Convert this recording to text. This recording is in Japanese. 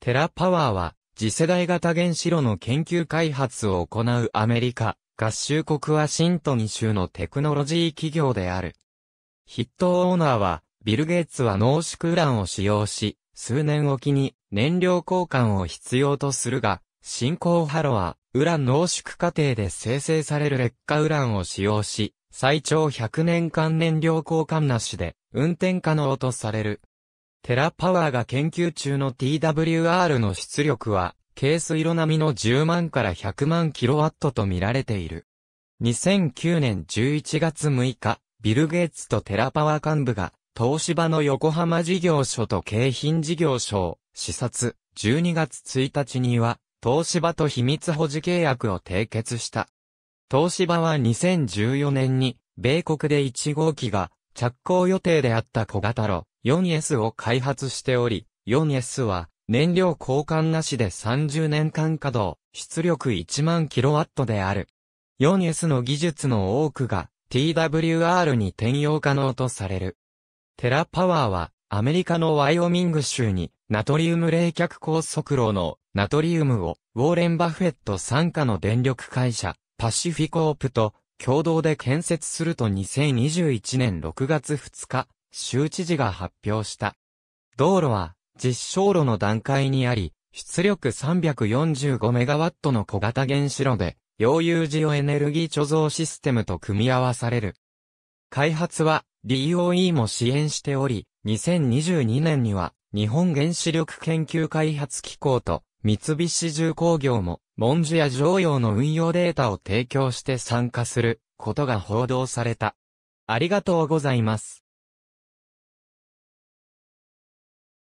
テラパワーは、次世代型原子炉の研究開発を行うアメリカ、合衆国ワシントン州のテクノロジー企業である。ヒットオーナーは、ビル・ゲイツは濃縮ウランを使用し、数年おきに燃料交換を必要とするが、進行ハロは、ウラン濃縮過程で生成される劣化ウランを使用し、最長100年間燃料交換なしで、運転可能とされる。テラパワーが研究中の TWR の出力は、軽水路並みの10万から100万キロワットと見られている。2009年11月6日、ビル・ゲイツとテラパワー幹部が、東芝の横浜事業所と京浜事業所を視察、12月1日には、東芝と秘密保持契約を締結した。東芝は2014年に、米国で1号機が着工予定であった小型炉、4S を開発しており、4S は燃料交換なしで30年間稼働、出力1万キロワットである。4S の技術の多くが TWR に転用可能とされる。テラパワーはアメリカのワイオミング州にナトリウム冷却高速炉のナトリウムをウォーレン・バフェット傘下の電力会社パシフィコープと共同で建設すると2021年6月2日州知事が発表した。道路は実証路の段階にあり、出力3 4 5ットの小型原子炉で、溶融ジオエネルギー貯蔵システムと組み合わされる。開発は DOE も支援しており、2022年には日本原子力研究開発機構と三菱重工業も文字や常用の運用データを提供して参加することが報道された。ありがとうございます。